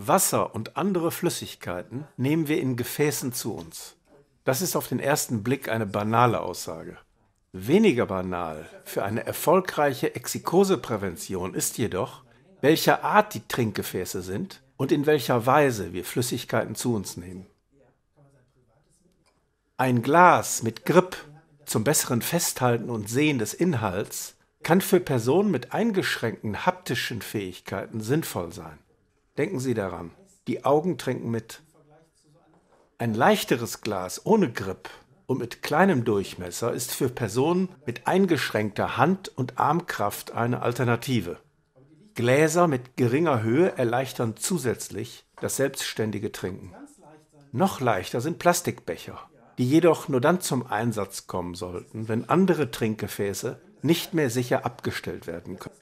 Wasser und andere Flüssigkeiten nehmen wir in Gefäßen zu uns. Das ist auf den ersten Blick eine banale Aussage. Weniger banal für eine erfolgreiche Exikoseprävention ist jedoch, welcher Art die Trinkgefäße sind und in welcher Weise wir Flüssigkeiten zu uns nehmen. Ein Glas mit Grip zum besseren Festhalten und Sehen des Inhalts kann für Personen mit eingeschränkten haptischen Fähigkeiten sinnvoll sein. Denken Sie daran, die Augen trinken mit. Ein leichteres Glas ohne Grip und mit kleinem Durchmesser ist für Personen mit eingeschränkter Hand- und Armkraft eine Alternative. Gläser mit geringer Höhe erleichtern zusätzlich das selbstständige Trinken. Noch leichter sind Plastikbecher die jedoch nur dann zum Einsatz kommen sollten, wenn andere Trinkgefäße nicht mehr sicher abgestellt werden können.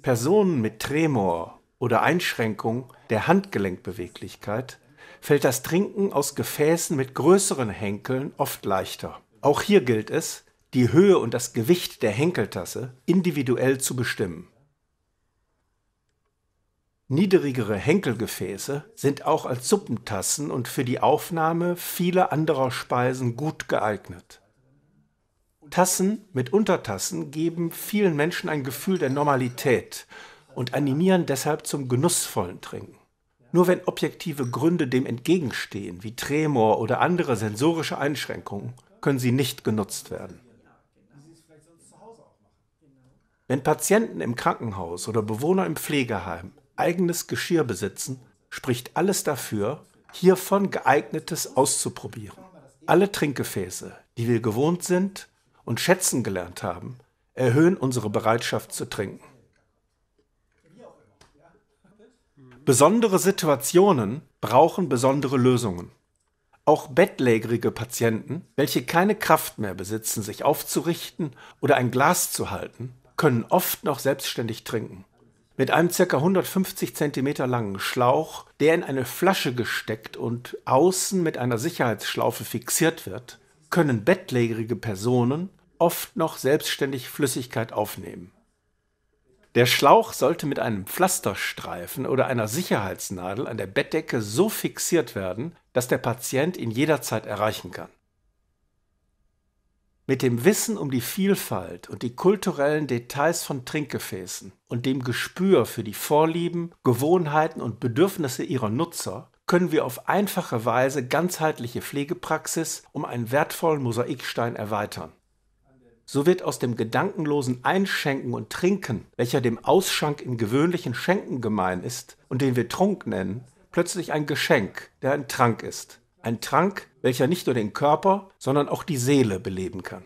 Personen mit Tremor oder Einschränkung der Handgelenkbeweglichkeit fällt das Trinken aus Gefäßen mit größeren Henkeln oft leichter. Auch hier gilt es, die Höhe und das Gewicht der Henkeltasse individuell zu bestimmen. Niedrigere Henkelgefäße sind auch als Suppentassen und für die Aufnahme vieler anderer Speisen gut geeignet. Tassen mit Untertassen geben vielen Menschen ein Gefühl der Normalität und animieren deshalb zum genussvollen Trinken. Nur wenn objektive Gründe dem entgegenstehen, wie Tremor oder andere sensorische Einschränkungen, können sie nicht genutzt werden. Wenn Patienten im Krankenhaus oder Bewohner im Pflegeheim eigenes Geschirr besitzen, spricht alles dafür, hiervon geeignetes auszuprobieren. Alle Trinkgefäße, die wir gewohnt sind und schätzen gelernt haben, erhöhen unsere Bereitschaft zu trinken. Besondere Situationen brauchen besondere Lösungen. Auch bettlägerige Patienten, welche keine Kraft mehr besitzen, sich aufzurichten oder ein Glas zu halten, können oft noch selbstständig trinken mit einem ca. 150 cm langen Schlauch, der in eine Flasche gesteckt und außen mit einer Sicherheitsschlaufe fixiert wird, können bettlägerige Personen oft noch selbstständig Flüssigkeit aufnehmen. Der Schlauch sollte mit einem Pflasterstreifen oder einer Sicherheitsnadel an der Bettdecke so fixiert werden, dass der Patient ihn jederzeit erreichen kann mit dem Wissen um die Vielfalt und die kulturellen Details von Trinkgefäßen und dem Gespür für die Vorlieben, Gewohnheiten und Bedürfnisse ihrer Nutzer können wir auf einfache Weise ganzheitliche Pflegepraxis um einen wertvollen Mosaikstein erweitern. So wird aus dem gedankenlosen Einschenken und Trinken, welcher dem Ausschank in gewöhnlichen Schenken gemein ist und den wir Trunk nennen, plötzlich ein Geschenk, der ein Trank ist. Ein Trank, welcher nicht nur den Körper, sondern auch die Seele beleben kann.